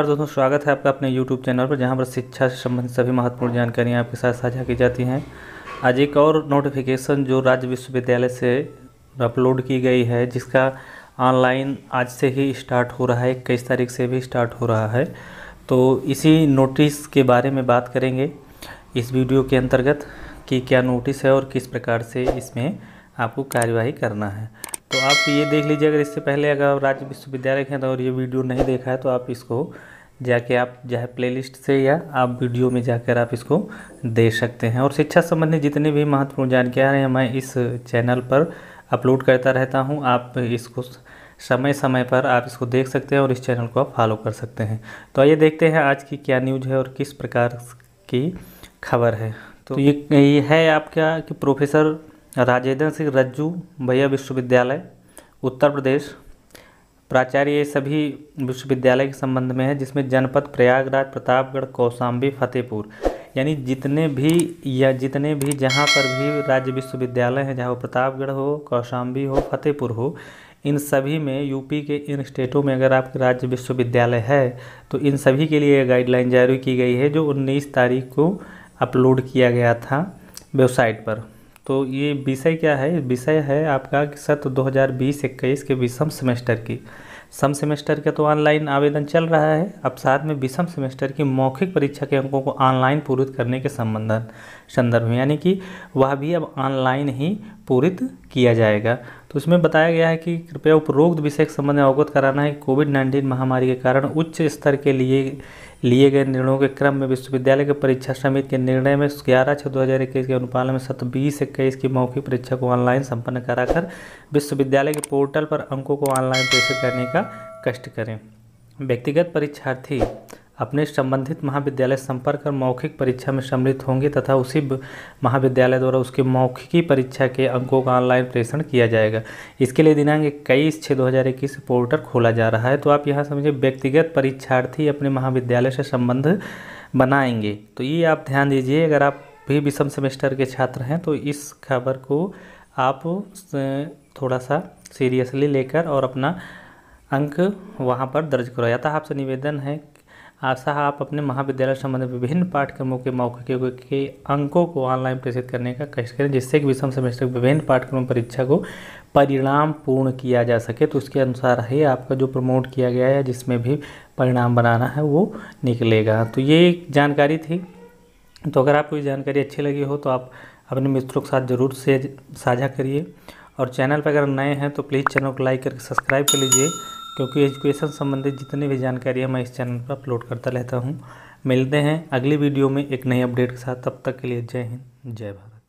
नमस्कार दोस्तों स्वागत है आपका अपने यूट्यूब चैनल पर जहां पर शिक्षा से संबंधित सभी महत्वपूर्ण जानकारियां आपके साथ साझा की जाती हैं आज एक और नोटिफिकेशन जो राज्य विश्वविद्यालय से अपलोड की गई है जिसका ऑनलाइन आज से ही स्टार्ट हो रहा है इक्कीस तारीख से भी स्टार्ट हो रहा है तो इसी नोटिस के बारे में बात करेंगे इस वीडियो के अंतर्गत कि क्या नोटिस है और किस प्रकार से इसमें आपको कार्यवाही करना है तो आप ये देख लीजिए अगर इससे पहले अगर आप राज्य विश्वविद्यालय के तो और ये वीडियो नहीं देखा है तो आप इसको जाके आप चाहे प्ले से या आप वीडियो में जाकर आप इसको देख सकते हैं और शिक्षा संबंधी जितनी भी महत्वपूर्ण हैं मैं इस चैनल पर अपलोड करता रहता हूँ आप इसको समय समय पर आप इसको देख सकते हैं और इस चैनल को आप फॉलो कर सकते हैं तो आइए देखते हैं आज की क्या न्यूज़ है और किस प्रकार की खबर है तो ये, ये है आपका कि प्रोफेसर राजेंद्र सिंह रज्जू भैया विश्वविद्यालय उत्तर प्रदेश प्राचार्य ये सभी विश्वविद्यालय के संबंध में है जिसमें जनपद प्रयागराज प्रतापगढ़ कौशाम्बी फतेहपुर यानी जितने भी या जितने भी जहाँ पर भी राज्य विश्वविद्यालय हैं चाहे वो प्रतापगढ़ हो कौशाम्बी हो फतेहपुर हो इन सभी में यूपी के इन स्टेटों में अगर आपके राज्य विश्वविद्यालय है तो इन सभी के लिए गाइडलाइन जारी की गई है जो 19 तारीख को अपलोड किया गया था वेबसाइट पर तो ये विषय क्या है विषय है आपका सत्र दो हज़ार बीस इक्कीस के विषम सेमेस्टर की सम सेमेस्टर का तो ऑनलाइन आवेदन चल रहा है अब साथ में विषम सेमेस्टर की मौखिक परीक्षा के अंकों को ऑनलाइन पूरित करने के संबंधन संदर्भ में यानी कि वह भी अब ऑनलाइन ही पूरित किया जाएगा तो इसमें बताया गया है कि कृपया उपरोक्त विषय के संबंध में अवगत कराना है कोविड नाइन्टीन महामारी के कारण उच्च स्तर के लिए लिए गए निर्णयों के क्रम में विश्वविद्यालय के परीक्षा समिति के निर्णय में ग्यारह छः दो हज़ार इक्कीस के अनुपालन में सत बीस इक्कीस की मौखिक परीक्षा को ऑनलाइन संपन्न कराकर विश्वविद्यालय के पोर्टल पर अंकों को ऑनलाइन प्रेषित करने का कष्ट करें व्यक्तिगत परीक्षार्थी अपने संबंधित महाविद्यालय संपर्क कर मौखिक परीक्षा में सम्मिलित होंगे तथा उसी महाविद्यालय द्वारा उसकी मौखिकी परीक्षा के अंकों का ऑनलाइन प्रेषण किया जाएगा इसके लिए दिनांक इक्कीस छः दो हज़ार इक्कीस पोर्टल खोला जा रहा है तो आप यहाँ समझिए व्यक्तिगत परीक्षार्थी अपने महाविद्यालय से संबंध बनाएंगे तो ये आप ध्यान दीजिए अगर आप भी विषम सेमेस्टर के छात्र हैं तो इस खबर को आप थोड़ा सा सीरियसली लेकर और अपना अंक वहाँ पर दर्ज करो तो था आपसे निवेदन है आशा आप अपने महाविद्यालय संबंधित विभिन्न पाठ्यक्रमों के मौके के अंकों को ऑनलाइन प्रेषित करने का कष्ट करें जिससे कि विषम सेमेस्टर के विभिन्न पाठ्यक्रम परीक्षा को परिणाम पूर्ण किया जा सके तो उसके अनुसार ही आपका जो प्रमोट किया गया है जिसमें भी परिणाम बनाना है वो निकलेगा तो ये एक जानकारी थी तो अगर आपको ये जानकारी अच्छी लगी हो तो आप अपने मित्रों के साथ ज़रूर से साझा करिए और चैनल पर अगर नए हैं तो प्लीज़ चैनल को लाइक करके सब्सक्राइब कर लीजिए क्योंकि एजुकेशन संबंधित जितनी भी जानकारियाँ मैं इस चैनल पर अपलोड करता रहता हूँ मिलते हैं अगली वीडियो में एक नई अपडेट के साथ तब तक के लिए जय हिंद जय भारत